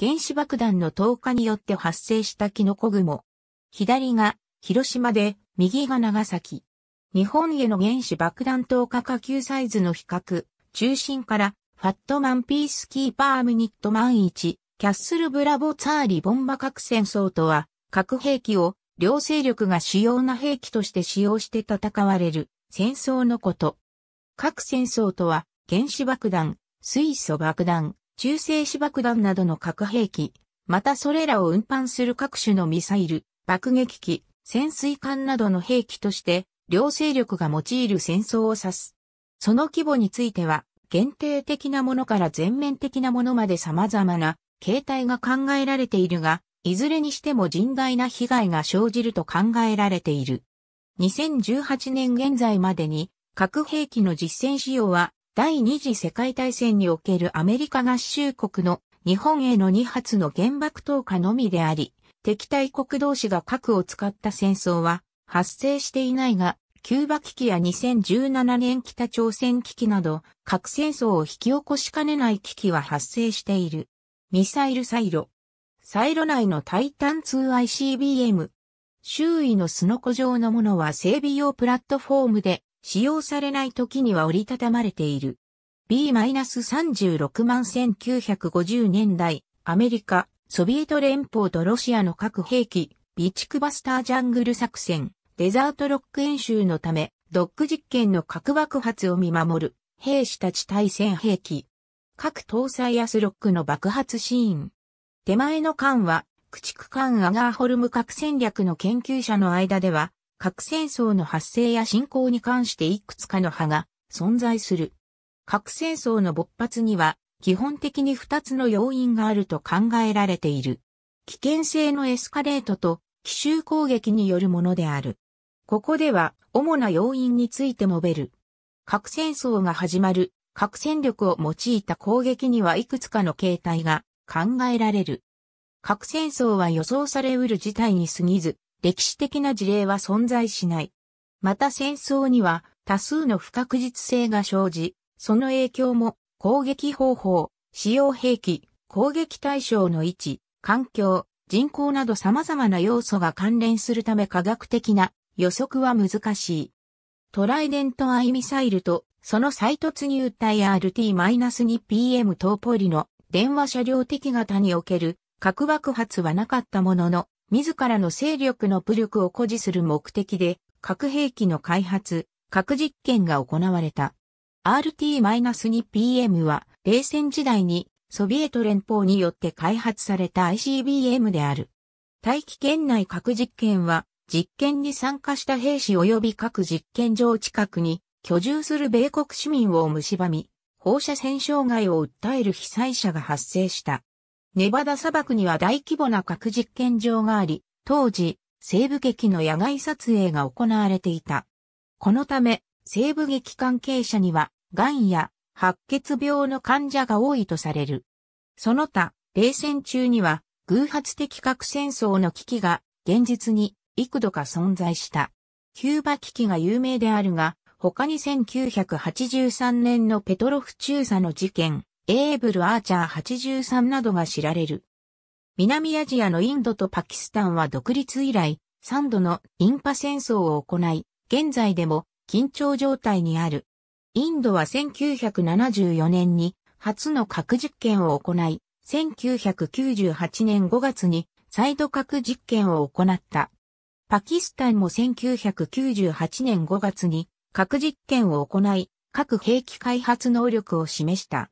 原子爆弾の投下によって発生したキノコ雲。左が広島で、右が長崎。日本への原子爆弾投下下級サイズの比較、中心から、ファットマンピースキーパーミニットマン1、キャッスルブラボツァーリボンバ核戦争とは、核兵器を両勢力が主要な兵器として使用して戦われる戦争のこと。核戦争とは、原子爆弾、水素爆弾、中性子爆弾などの核兵器、またそれらを運搬する各種のミサイル、爆撃機、潜水艦などの兵器として、両勢力が用いる戦争を指す。その規模については、限定的なものから全面的なものまで様々な形態が考えられているが、いずれにしても甚大な被害が生じると考えられている。2018年現在までに核兵器の実戦使用は第二次世界大戦におけるアメリカ合衆国の日本への2発の原爆投下のみであり、敵対国同士が核を使った戦争は発生していないが、キューバ危機や2017年北朝鮮危機など、核戦争を引き起こしかねない危機は発生している。ミサイルサイロ。サイロ内のタイタン 2ICBM。周囲のすのこ状のものは整備用プラットフォームで、使用されない時には折りたたまれている。B-36 万1950年代、アメリカ、ソビエト連邦とロシアの核兵器、備蓄バスタージャングル作戦、デザートロック演習のため、ドック実験の核爆発を見守る、兵士たち対戦兵器。各搭載アスロックの爆発シーン。手前の艦は、駆逐艦アガーホルム核戦略の研究者の間では、核戦争の発生や進行に関していくつかの派が存在する。核戦争の勃発には基本的に2つの要因があると考えられている。危険性のエスカレートと奇襲攻撃によるものである。ここでは主な要因について述べる。核戦争が始まる核戦力を用いた攻撃にはいくつかの形態が考えられる。核戦争は予想されうる事態に過ぎず、歴史的な事例は存在しない。また戦争には多数の不確実性が生じ、その影響も攻撃方法、使用兵器、攻撃対象の位置、環境、人口など様々な要素が関連するため科学的な予測は難しい。トライデント・アイ・ミサイルとその再突入体 RT-2PM トーポリの電話車両的型における核爆発はなかったものの、自らの勢力の武力を誇示する目的で、核兵器の開発、核実験が行われた。RT-2PM は、冷戦時代にソビエト連邦によって開発された ICBM である。大気圏内核実験は、実験に参加した兵士及び各実験場近くに居住する米国市民を蝕み、放射線障害を訴える被災者が発生した。ネバダ砂漠には大規模な核実験場があり、当時、西部劇の野外撮影が行われていた。このため、西部劇関係者には、癌や白血病の患者が多いとされる。その他、冷戦中には、偶発的核戦争の危機が、現実に幾度か存在した。キューバ危機が有名であるが、他に1983年のペトロフ中佐の事件、エーブル・アーチャー83などが知られる。南アジアのインドとパキスタンは独立以来、3度のインパ戦争を行い、現在でも緊張状態にある。インドは1974年に初の核実験を行い、1998年5月に再度核実験を行った。パキスタンも1998年5月に核実験を行い、核兵器開発能力を示した。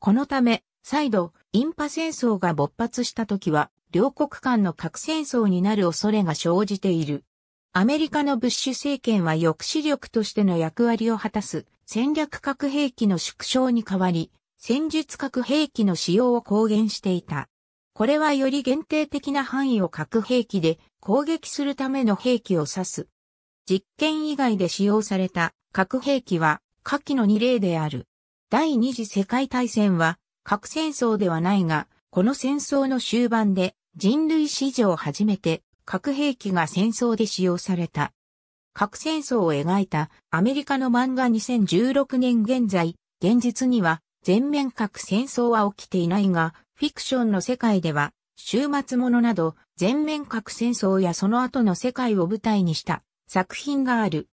このため、再度、インパ戦争が勃発した時は、両国間の核戦争になる恐れが生じている。アメリカのブッシュ政権は抑止力としての役割を果たす戦略核兵器の縮小に代わり、戦術核兵器の使用を公言していた。これはより限定的な範囲を核兵器で攻撃するための兵器を指す。実験以外で使用された核兵器は下記の2例である。第二次世界大戦は核戦争ではないが、この戦争の終盤で人類史上初めて核兵器が戦争で使用された。核戦争を描いたアメリカの漫画2016年現在、現実には全面核戦争は起きていないが、フィクションの世界では、終末ものなど全面核戦争やその後の世界を舞台にした作品がある。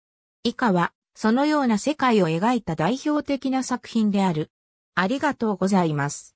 以下はそのような世界を描いた代表的な作品である。ありがとうございます。